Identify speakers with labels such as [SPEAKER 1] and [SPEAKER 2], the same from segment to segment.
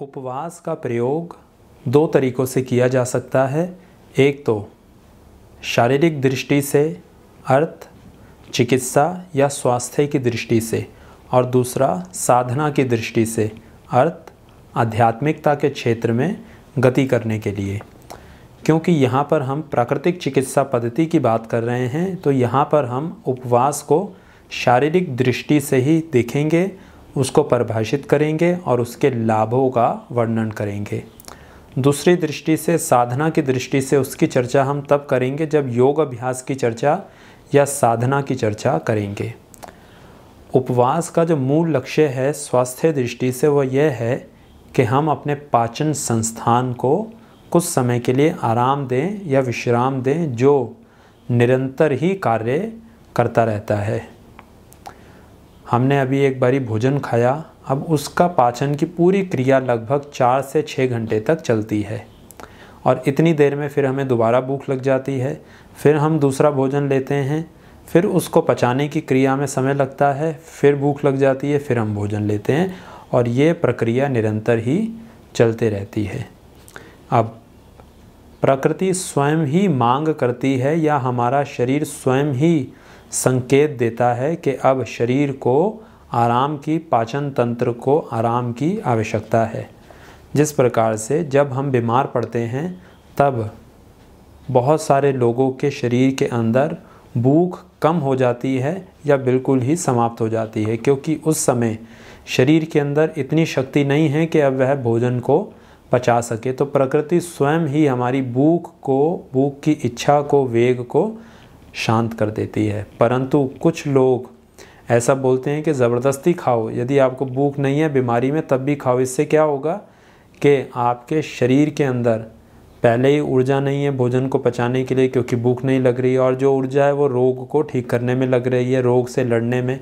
[SPEAKER 1] उपवास का प्रयोग दो तरीक़ों से किया जा सकता है एक तो शारीरिक दृष्टि से अर्थ चिकित्सा या स्वास्थ्य की दृष्टि से और दूसरा साधना की दृष्टि से अर्थ आध्यात्मिकता के क्षेत्र में गति करने के लिए क्योंकि यहाँ पर हम प्राकृतिक चिकित्सा पद्धति की बात कर रहे हैं तो यहाँ पर हम उपवास को शारीरिक दृष्टि से ही देखेंगे उसको परिभाषित करेंगे और उसके लाभों का वर्णन करेंगे दूसरी दृष्टि से साधना की दृष्टि से उसकी चर्चा हम तब करेंगे जब योग अभ्यास की चर्चा या साधना की चर्चा करेंगे उपवास का जो मूल लक्ष्य है स्वास्थ्य दृष्टि से वह यह है कि हम अपने पाचन संस्थान को कुछ समय के लिए आराम दें या विश्राम दें जो निरंतर ही कार्य करता रहता है हमने अभी एक बारी भोजन खाया अब उसका पाचन की पूरी क्रिया लगभग चार से छः घंटे तक चलती है और इतनी देर में फिर हमें दोबारा भूख लग जाती है फिर हम दूसरा भोजन लेते हैं फिर उसको पचाने की क्रिया में समय लगता है फिर भूख लग जाती है फिर हम भोजन लेते हैं और ये प्रक्रिया निरंतर ही चलते रहती है अब प्रकृति स्वयं ही मांग करती है या हमारा शरीर स्वयं ही संकेत देता है कि अब शरीर को आराम की पाचन तंत्र को आराम की आवश्यकता है जिस प्रकार से जब हम बीमार पड़ते हैं तब बहुत सारे लोगों के शरीर के अंदर भूख कम हो जाती है या बिल्कुल ही समाप्त हो जाती है क्योंकि उस समय शरीर के अंदर इतनी शक्ति नहीं है कि अब वह भोजन को पचा सके तो प्रकृति स्वयं ही हमारी भूख को भूख की इच्छा को वेग को शांत कर देती है परंतु कुछ लोग ऐसा बोलते हैं कि ज़बरदस्ती खाओ यदि आपको भूख नहीं है बीमारी में तब भी खाओ इससे क्या होगा कि आपके शरीर के अंदर पहले ही ऊर्जा नहीं है भोजन को पचाने के लिए क्योंकि भूख नहीं लग रही और जो ऊर्जा है वो रोग को ठीक करने में लग रही है रोग से लड़ने में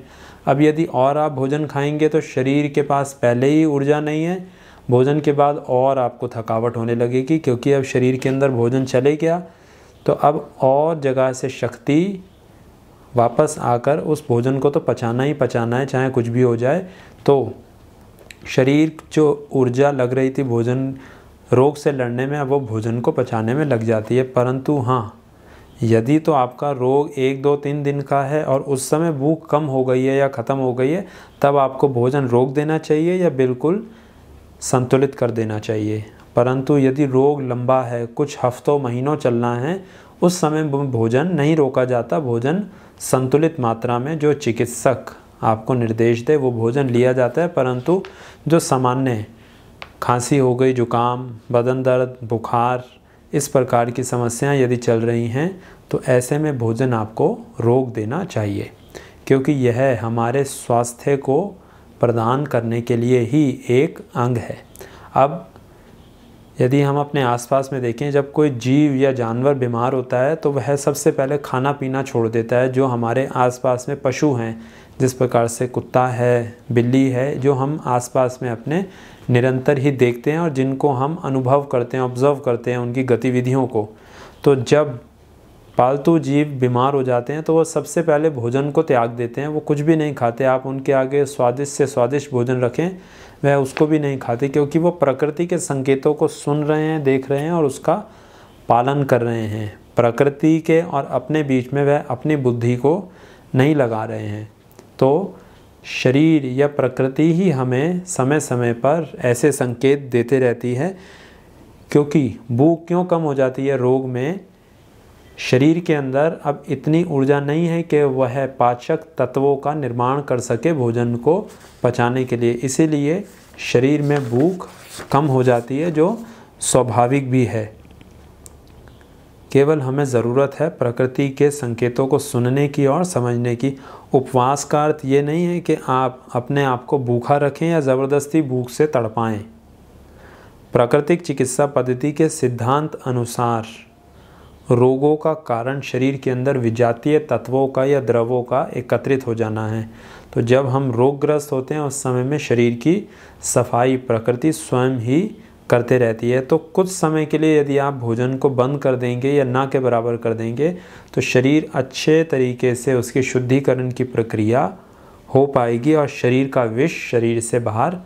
[SPEAKER 1] अब यदि और आप भोजन खाएंगे तो शरीर के पास पहले ही ऊर्जा नहीं है भोजन के बाद और आपको थकावट होने लगेगी क्योंकि अब शरीर के अंदर भोजन चले गया तो अब और जगह से शक्ति वापस आकर उस भोजन को तो पचाना ही पचाना है चाहे कुछ भी हो जाए तो शरीर जो ऊर्जा लग रही थी भोजन रोग से लड़ने में अब वो भोजन को पचाने में लग जाती है परंतु हाँ यदि तो आपका रोग एक दो तीन दिन का है और उस समय भूख कम हो गई है या ख़त्म हो गई है तब आपको भोजन रोक देना चाहिए या बिल्कुल संतुलित कर देना चाहिए परंतु यदि रोग लंबा है कुछ हफ्तों महीनों चलना है उस समय भोजन नहीं रोका जाता भोजन संतुलित मात्रा में जो चिकित्सक आपको निर्देश दे वो भोजन लिया जाता है परंतु जो सामान्य खांसी हो गई जुकाम बदन दर्द बुखार इस प्रकार की समस्याएं यदि चल रही हैं तो ऐसे में भोजन आपको रोक देना चाहिए क्योंकि यह हमारे स्वास्थ्य को प्रदान करने के लिए ही एक अंग है अब यदि हम अपने आसपास में देखें जब कोई जीव या जानवर बीमार होता है तो वह सबसे पहले खाना पीना छोड़ देता है जो हमारे आसपास में पशु हैं जिस प्रकार से कुत्ता है बिल्ली है जो हम आसपास में अपने निरंतर ही देखते हैं और जिनको हम अनुभव करते हैं ऑब्ज़र्व करते हैं उनकी गतिविधियों को तो जब पालतू जीव बीमार हो जाते हैं तो वो सबसे पहले भोजन को त्याग देते हैं वो कुछ भी नहीं खाते आप उनके आगे स्वादिष्ट से स्वादिष्ट भोजन रखें वह उसको भी नहीं खाते क्योंकि वो प्रकृति के संकेतों को सुन रहे हैं देख रहे हैं और उसका पालन कर रहे हैं प्रकृति के और अपने बीच में वह अपनी बुद्धि को नहीं लगा रहे हैं तो शरीर या प्रकृति ही हमें समय समय पर ऐसे संकेत देते रहती है क्योंकि भूख क्यों कम हो जाती है रोग में शरीर के अंदर अब इतनी ऊर्जा नहीं है कि वह पाचक तत्वों का निर्माण कर सके भोजन को पचाने के लिए इसीलिए शरीर में भूख कम हो जाती है जो स्वाभाविक भी है केवल हमें ज़रूरत है प्रकृति के संकेतों को सुनने की और समझने की उपवास का अर्थ ये नहीं है कि आप अपने आप को भूखा रखें या ज़बरदस्ती भूख से तड़पाएं प्राकृतिक चिकित्सा पद्धति के सिद्धांत अनुसार रोगों का कारण शरीर के अंदर विजातीय तत्वों का या द्रवों का एकत्रित हो जाना है तो जब हम रोगग्रस्त होते हैं उस समय में शरीर की सफाई प्रकृति स्वयं ही करते रहती है तो कुछ समय के लिए यदि आप भोजन को बंद कर देंगे या ना के बराबर कर देंगे तो शरीर अच्छे तरीके से उसके शुद्धिकरण की प्रक्रिया हो पाएगी और शरीर का विष शरीर से बाहर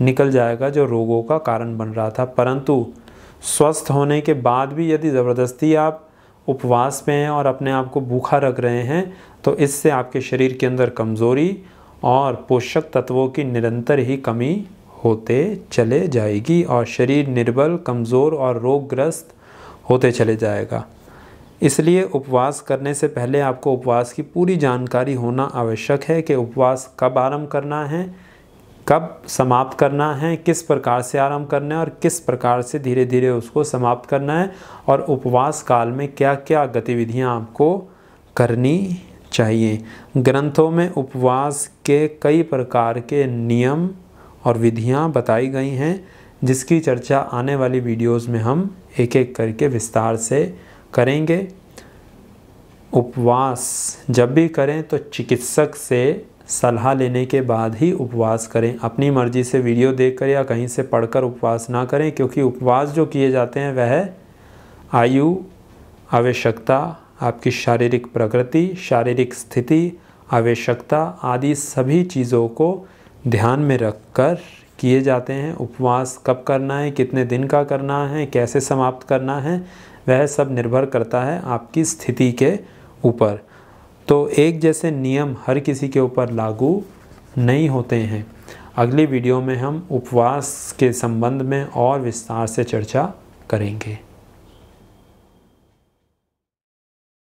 [SPEAKER 1] निकल जाएगा जो रोगों का कारण बन रहा था परंतु स्वस्थ होने के बाद भी यदि ज़बरदस्ती आप उपवास में हैं और अपने आप को भूखा रख रहे हैं तो इससे आपके शरीर के अंदर कमज़ोरी और पोषक तत्वों की निरंतर ही कमी होते चले जाएगी और शरीर निर्बल कमज़ोर और रोगग्रस्त होते चले जाएगा इसलिए उपवास करने से पहले आपको उपवास की पूरी जानकारी होना आवश्यक है कि उपवास कब आरंभ करना है कब समाप्त करना है किस प्रकार से आराम करना है और किस प्रकार से धीरे धीरे उसको समाप्त करना है और उपवास काल में क्या क्या गतिविधियाँ आपको करनी चाहिए ग्रंथों में उपवास के कई प्रकार के नियम और विधियाँ बताई गई हैं जिसकी चर्चा आने वाली वीडियोस में हम एक एक करके विस्तार से करेंगे उपवास जब भी करें तो चिकित्सक से सलाह लेने के बाद ही उपवास करें अपनी मर्ज़ी से वीडियो देखकर या कहीं से पढ़कर उपवास ना करें क्योंकि उपवास जो किए जाते हैं वह आयु आवश्यकता आपकी शारीरिक प्रकृति शारीरिक स्थिति आवश्यकता आदि सभी चीज़ों को ध्यान में रखकर किए जाते हैं उपवास कब करना है कितने दिन का करना है कैसे समाप्त करना है वह सब निर्भर करता है आपकी स्थिति के ऊपर तो एक जैसे नियम हर किसी के ऊपर लागू नहीं होते हैं अगली वीडियो में हम उपवास के संबंध में और विस्तार से चर्चा करेंगे